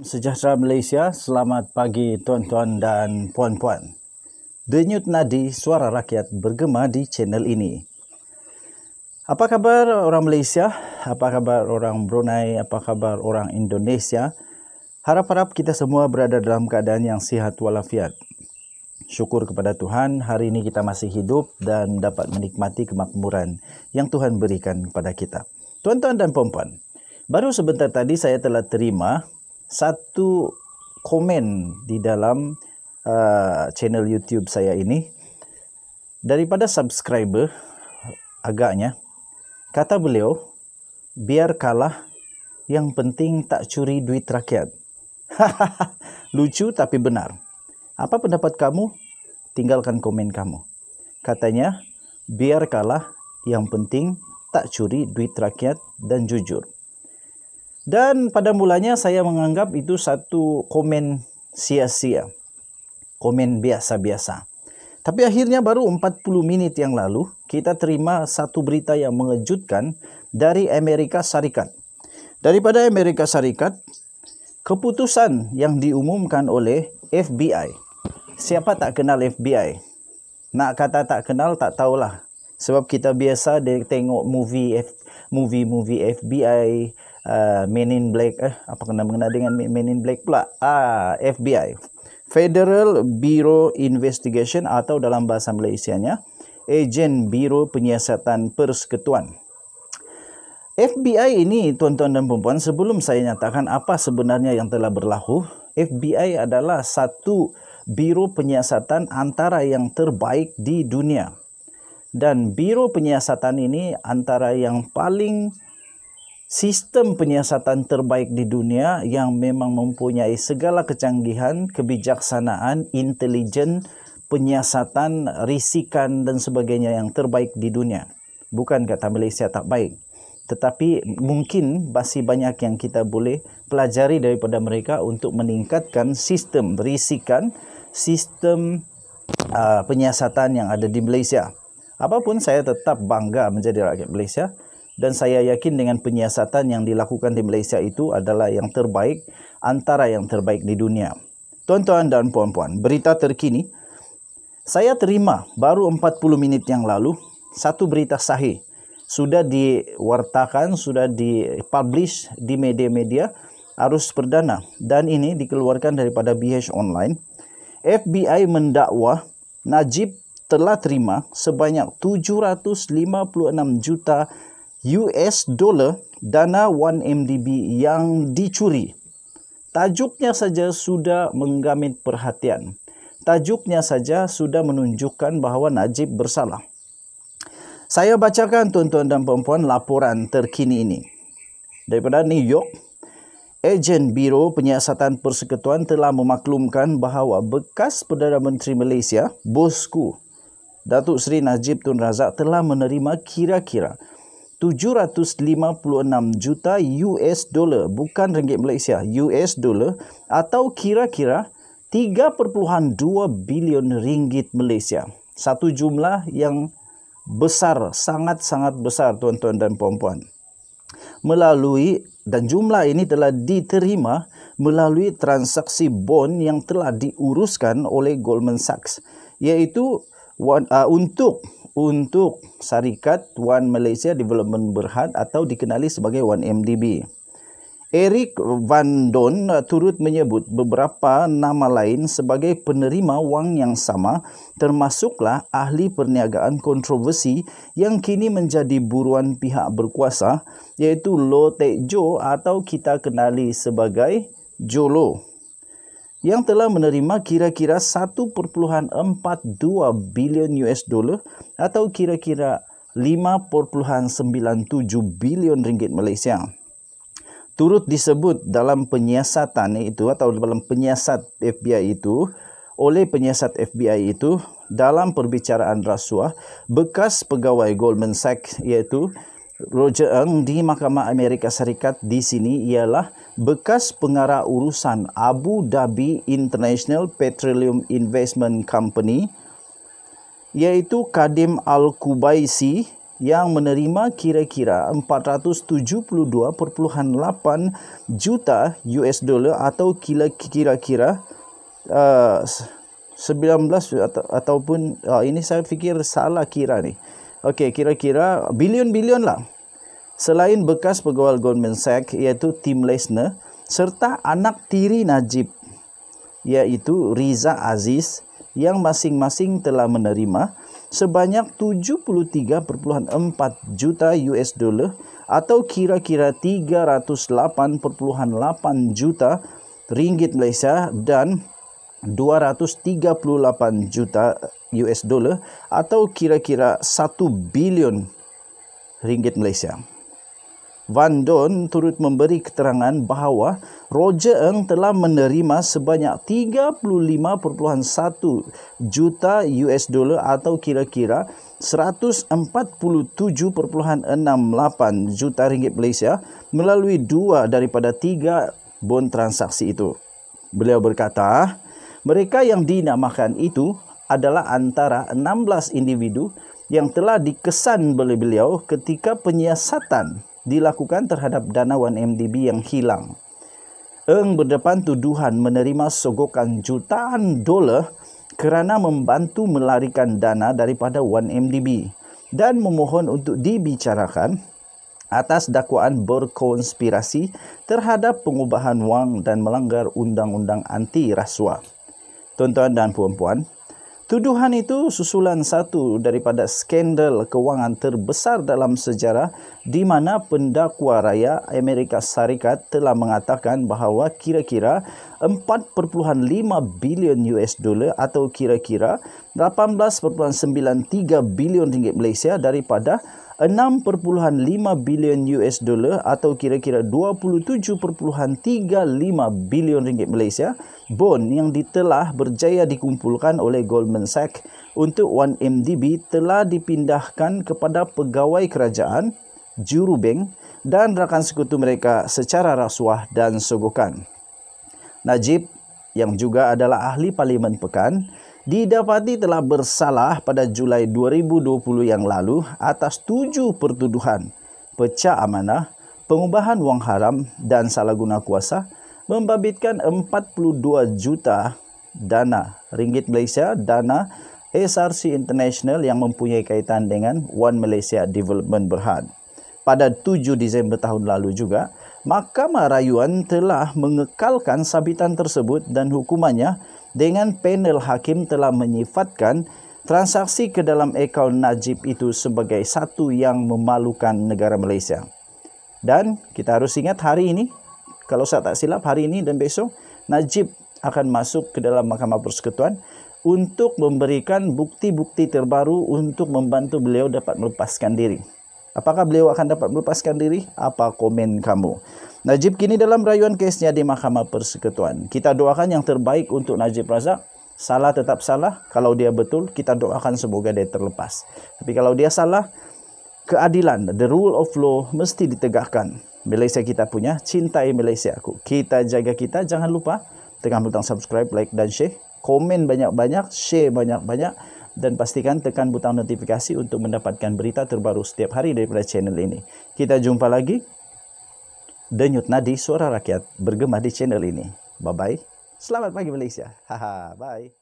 Sejahtera Malaysia, selamat pagi tuan-tuan dan puan-puan. Denyut nadi suara rakyat bergema di channel ini. Apa khabar orang Malaysia? Apa khabar orang Brunei? Apa khabar orang Indonesia? Harap-harap kita semua berada dalam keadaan yang sihat walafiat. Syukur kepada Tuhan, hari ini kita masih hidup dan dapat menikmati kemakmuran yang Tuhan berikan kepada kita. Tuan-tuan dan puan-puan, baru sebentar tadi saya telah terima satu komen di dalam uh, channel YouTube saya ini daripada subscriber agaknya kata beliau biar kalah yang penting tak curi duit rakyat lucu tapi benar apa pendapat kamu tinggalkan komen kamu katanya biar kalah yang penting tak curi duit rakyat dan jujur dan pada mulanya saya menganggap itu satu komen sia-sia. Komen biasa-biasa. Tapi akhirnya baru 40 minit yang lalu kita terima satu berita yang mengejutkan dari Amerika Syarikat. Daripada Amerika Syarikat, keputusan yang diumumkan oleh FBI. Siapa tak kenal FBI? Nak kata tak kenal tak tahulah. Sebab kita biasa tengok movie movie-movie FBI, Ah, Men in Black eh apa kena mengena dengan Men in Black pula? Ah FBI. Federal Bureau Investigation atau dalam bahasa Malaysianya agen Biro Penyiasatan Persekutuan. FBI ini tuan-tuan dan puan-puan sebelum saya nyatakan apa sebenarnya yang telah berlaku, FBI adalah satu biro penyiasatan antara yang terbaik di dunia. Dan biro penyiasatan ini antara yang paling sistem penyiasatan terbaik di dunia yang memang mempunyai segala kecanggihan, kebijaksanaan, intelijen, penyiasatan, risikan dan sebagainya yang terbaik di dunia. Bukan kata Malaysia tak baik. Tetapi mungkin masih banyak yang kita boleh pelajari daripada mereka untuk meningkatkan sistem risikan, sistem uh, penyiasatan yang ada di Malaysia. Apapun saya tetap bangga menjadi rakyat Malaysia dan saya yakin dengan penyiasatan yang dilakukan di Malaysia itu adalah yang terbaik antara yang terbaik di dunia. Tuan-tuan dan puan-puan, berita terkini saya terima baru 40 minit yang lalu satu berita sahih sudah diwartakan, sudah dipublish di media-media arus perdana dan ini dikeluarkan daripada BH Online. FBI mendakwa Najib telah terima sebanyak 756 juta US dollar dana 1MDB yang dicuri. Tajuknya saja sudah menggamit perhatian. Tajuknya saja sudah menunjukkan bahawa Najib bersalah. Saya bacakan tuan-tuan dan puan-puan laporan terkini ini. Daripada New York, Ejen Biro Penyiasatan Persekutuan telah memaklumkan bahawa bekas Perdana Menteri Malaysia, Bosku, Datuk Seri Najib Tun Razak telah menerima kira-kira 756 juta US dollar bukan ringgit Malaysia US dollar atau kira-kira 3.2 bilion ringgit Malaysia satu jumlah yang besar sangat-sangat besar tuan-tuan dan puan-puan melalui dan jumlah ini telah diterima melalui transaksi bond yang telah diuruskan oleh Goldman Sachs iaitu uh, untuk untuk syarikat Wan Malaysia Development Berhad atau dikenali sebagai Wan MDB. Eric Van Don eh, turut menyebut beberapa nama lain sebagai penerima wang yang sama termasuklah ahli perniagaan kontroversi yang kini menjadi buruan pihak berkuasa iaitu Lo Tae Jo atau kita kenali sebagai Jolo yang telah menerima kira-kira 1.42 bilion US dollar atau kira-kira 5.97 bilion ringgit Malaysia. Turut disebut dalam penyiasatan itu atau dalam penyiasat FBI itu oleh penyiasat FBI itu dalam perbicaraan rasuah bekas pegawai Goldman Sachs iaitu Roger Ng di Mahkamah Amerika Serikat di sini ialah bekas pengarah urusan Abu Dhabi International Petroleum Investment Company iaitu Kadim Al-Kubaisi yang menerima kira-kira 472.8 juta US dollar atau kira-kira kira uh, 19 atau, ataupun uh, ini saya fikir salah kira ni Okey, kira-kira bilion-bilion lah. Selain bekas pegawai Goldman Sachs iaitu Tim Leisner serta anak tiri Najib iaitu Riza Aziz yang masing-masing telah menerima sebanyak 73.4 juta US dollar atau kira-kira 308.8 juta ringgit Malaysia dan 238 juta US dollar atau kira-kira 1 bilion ringgit Malaysia. Van Don turut memberi keterangan bahawa Roger Ng telah menerima sebanyak 35.1 juta US dollar atau kira-kira 147.68 juta ringgit Malaysia melalui dua daripada tiga bon transaksi itu. Beliau berkata, mereka yang dinamakan itu adalah antara 16 individu yang telah dikesan oleh beliau ketika penyiasatan dilakukan terhadap dana 1MDB yang hilang. Eng berdepan tuduhan menerima sogokan jutaan dolar kerana membantu melarikan dana daripada 1MDB dan memohon untuk dibicarakan atas dakwaan berkonspirasi terhadap pengubahan wang dan melanggar undang-undang anti rasuah tuan-tuan dan puan-puan, tuduhan itu susulan satu daripada skandal kewangan terbesar dalam sejarah di mana pendakwa raya Amerika Syarikat telah mengatakan bahawa kira-kira 4.5 bilion US dollar atau kira-kira 18.93 bilion ringgit Malaysia daripada 6.5 bilion US dollar atau kira-kira 27.35 bilion ringgit Malaysia bond yang telah berjaya dikumpulkan oleh Goldman Sachs untuk 1MDB telah dipindahkan kepada pegawai kerajaan, juru jurubank dan rakan sekutu mereka secara rasuah dan sogokan. Najib yang juga adalah ahli parlimen pekan didapati telah bersalah pada Julai 2020 yang lalu atas tujuh pertuduhan pecah amanah, pengubahan wang haram dan salah guna kuasa membabitkan 42 juta dana ringgit Malaysia dana SRC International yang mempunyai kaitan dengan One Malaysia Development Berhad. Pada 7 Disember tahun lalu juga, Mahkamah rayuan telah mengekalkan sabitan tersebut dan hukumannya dengan panel hakim telah menyifatkan transaksi ke dalam akaun Najib itu sebagai satu yang memalukan negara Malaysia. Dan kita harus ingat hari ini, kalau saya tak silap hari ini dan besok, Najib akan masuk ke dalam Mahkamah Persekutuan untuk memberikan bukti-bukti terbaru untuk membantu beliau dapat melepaskan diri. Apakah beliau akan dapat melepaskan diri? Apa komen kamu? Najib kini dalam rayuan kesnya di Mahkamah Persekutuan. Kita doakan yang terbaik untuk Najib Razak. Salah tetap salah. Kalau dia betul, kita doakan semoga dia terlepas. Tapi kalau dia salah, keadilan, the rule of law mesti ditegakkan. Malaysia kita punya, cintai Malaysia aku. Kita jaga kita, jangan lupa tekan butang subscribe, like dan share. Komen banyak-banyak, share banyak-banyak dan pastikan tekan butang notifikasi untuk mendapatkan berita terbaru setiap hari daripada channel ini. Kita jumpa lagi. Denyut nadi suara rakyat bergema di channel ini. Bye-bye. Selamat pagi Malaysia. Haha, bye.